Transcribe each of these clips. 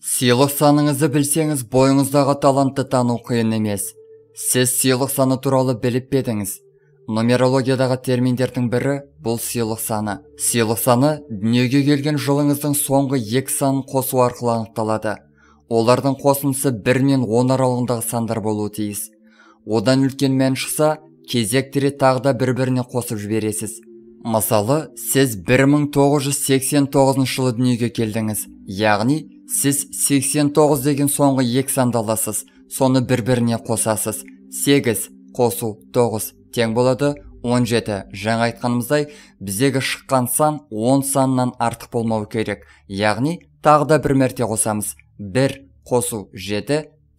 сыйлық саныңызды білсеңіз бойыңыздағы талантты тану қиын емес сіз сыйлық саны туралы біліп пе едіңіз нумерологиядағы терминдердің бірі бұл сыйлық саны сыйлық саны дүниеге келген жылыңыздың соңғы екі санын қосу арқылы анықталады олардың қосындысы 1 мен 10 аралығындағы сандар болуы тиіс одан үлкен мән шықса кезекті рет бір біріне қосып жібересіз мысалы сіз 1989 жылы дүниеге келдіңіз яғни сіз 89 деген соңғы ек санды аласыз соны бір біріне қосасыз 8 қосу 9 тең болады 17 жаңа айтқанымыздай біздегі шыққан сан 10 саннан артық болмау керек яғни тағы да бір мәрте қосамыз 1 қосу 7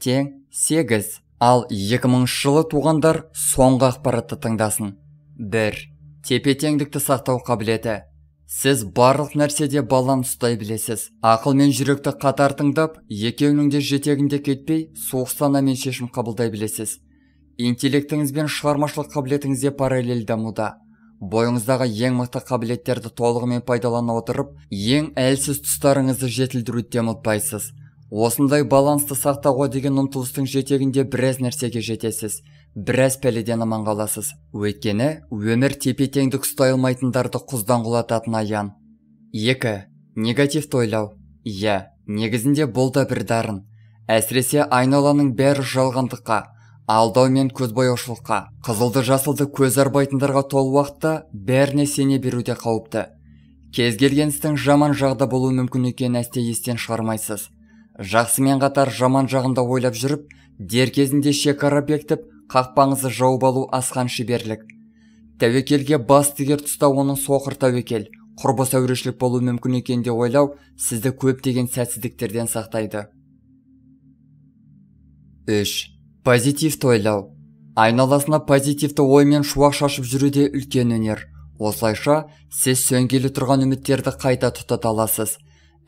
тең 8 ал 2000 жылы туғандар соңғы ақпаратты тыңдасын 1 тепе теңдікті сақтау қабілеті сіз барлық нәрседе баланс ұстай білесіз ақыл мен жүректі қатар тыңдап екеуінің де жетегінде кетпей суық санамен шешім қабылдай білесіз интеллектіңіз бен шығармашылық қабілетіңізде параллель дамуда бойыңыздағы ең мықты қабілеттерді толығымен пайдалана отырып ең әлсіз тұстарыңызды жетілдіруді де ұмытпайсыз осындай балансты сақтауға деген ұмтылыстың жетегінде біраз нәрсеге жетесіз біраз пәледен аман қаласыз өйткені өмір тепе теңдік ұстай алмайтындарды құздан құлататын аян 2. негативті ойлау иә негізінде бұл да бір дарын әсіресе айналаның бәрі жалғандыққа алдау мен көзбояушылыққа қызылды жасылды көз арбайтындарға толы уақытта бәріне сене беру де қауіпті кез келген істің жаман жағда болуы мүмкін екенін әсте естен шығармайсыз жақсымен қатар жаман жағында ойлап жүріп дер кезінде шекара бекітіп қақпаңызды жауып алу асқан шеберлік тәуекелге бас тігер тұста оның соқыр тәуекел құрбы сәурешілік болуы мүмкін екенде деп ойлау сізді көптеген сәтсіздіктерден сақтайды 3. позитивті ойлау айналасына позитивті оймен шуақ шашып жүру де үлкен өнер осылайша сіз сөнгелі тұрған үміттерді қайта тұтата аласыз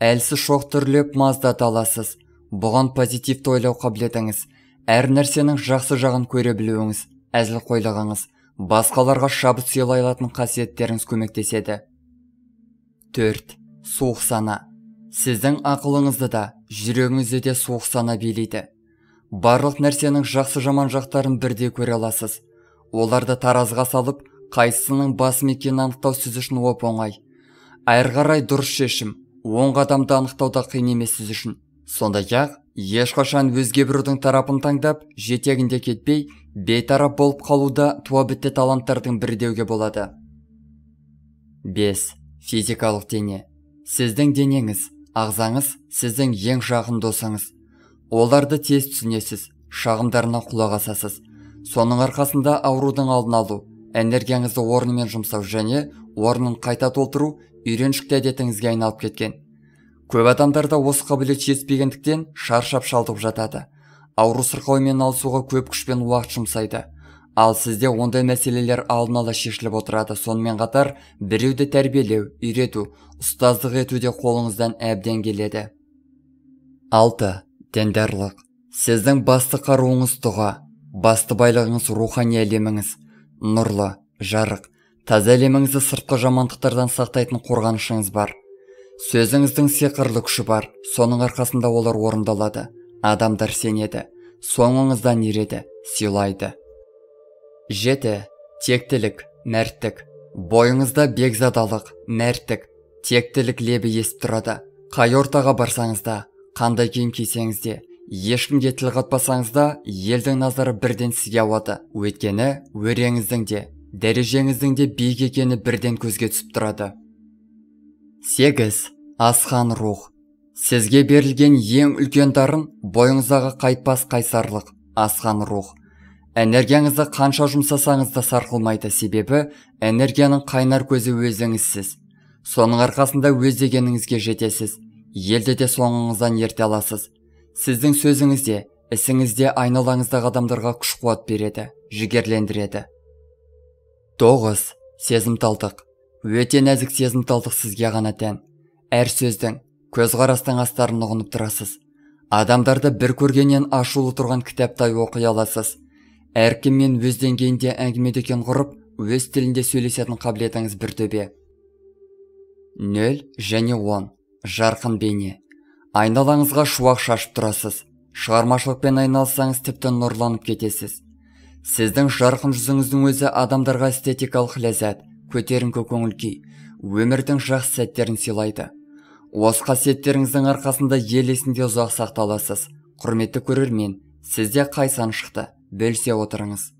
әлсіз шоқ түрлеп маздата аласыз бұған позитивті ойлау қабілетіңіз әр нәрсенің жақсы жағын көре білуіңіз әзіл қойлығыңыз, басқаларға шабыт сыйлай алатын қасиеттеріңіз көмектеседі 4. суық сана сіздің ақылыңызды да жүрегіңізді де суық сана билейді барлық нәрсенің жақсы жаман жақтарын бірдей көре аласыз оларды таразыға салып қайсысының басым екенін анықтау сіз үшін оп оңай әрі қарай дұрыс шешім оң қадамды анықтау да қиын емес сіз үшін сондай ақ ешқашан өзге біреудің тарапын таңдап жетегінде кетпей бейтарап болып қалуда туа бітті таланттардың бірі болады 5. физикалық дене сіздің денеңіз ағзаңыз сіздің ең жақын досыңыз оларды тез түсінесіз шағымдарына құлақ асасыз соның арқасында аурудың алдын алу энергияңызды орнымен жұмсау және орнын қайта толтыру үйреншікті әдетіңізге айналып кеткен көп адамдарда осы қабілет жетпегендіктен шаршап шалтып жатады ауру сырқаумен алысуға көп күшпен уақыт жұмсайды ал сізде ондай мәселелер алдын ала шешіліп отырады сонымен қатар біреуді тәрбиелеу үйрету ұстаздық ету де қолыңыздан әбден келеді алты діндарлық сіздің басты қаруыңыз дұға басты байлығыңыз рухани әлеміңіз нұрлы жарық таза әлеміңізді сыртқы жамандықтардан сақтайтын қорғанышыңыз бар сөзіңіздің сиқырлы күші бар соның арқасында олар орындалады адамдар сенеді соңыңыздан ереді сыйлайды жеті тектілік мәрттік бойыңызда бекзадалық мәрттік тектілік лебі есіп тұрады қай ортаға барсаңыз да қандай киім кисеңіз де ешкімге тіл қатпасаңыз да елдің назары бірден сізге ауады өйткені өреңіздің де дәрежеңіздің де биік екені бірден көзге түсіп тұрады сегіз асхан рух сізге берілген ең үлкен дарын бойыңыздағы қайтпас қайсарлық асхан рух энергияңызды қанша жұмсасаңыз да сарқылмайды себебі энергияның қайнар көзі өзіңізсіз соның арқасында өз дегеніңізге жетесіз Елде де соңыңыздан ерте аласыз сіздің сөзіңізде, ісіңізде ісіңіз де айналаңыздағы адамдарға күш қуат береді жігерлендіреді тоғыз сезімталдық өте нәзік сезімталдық сізге ғана тән әр сөздің көзқарастың астарын ұғынып тұрасыз адамдарды бір көргеннен ашулы тұрған кітаптай оқи аласыз әркіммен өз деңгейінде дүкен құрып өз тілінде сөйлесетін қабілетіңіз бір төбе нөл және он жарқын бейне айналаңызға шуақ шашып тұрасыз шығармашылықпен айналыссаңыз тіпті нұрланып кетесіз сіздің жарқын жүзіңіздің өзі адамдарға эстетикалық ләззат көтеріңкі көңіл күй өмірдің жақсы сәттерін сыйлайды осы қасиеттеріңіздің арқасында ел есінде ұзақ сақталасыз құрметті көрермен сізде қай шықты бөлісе отырыңыз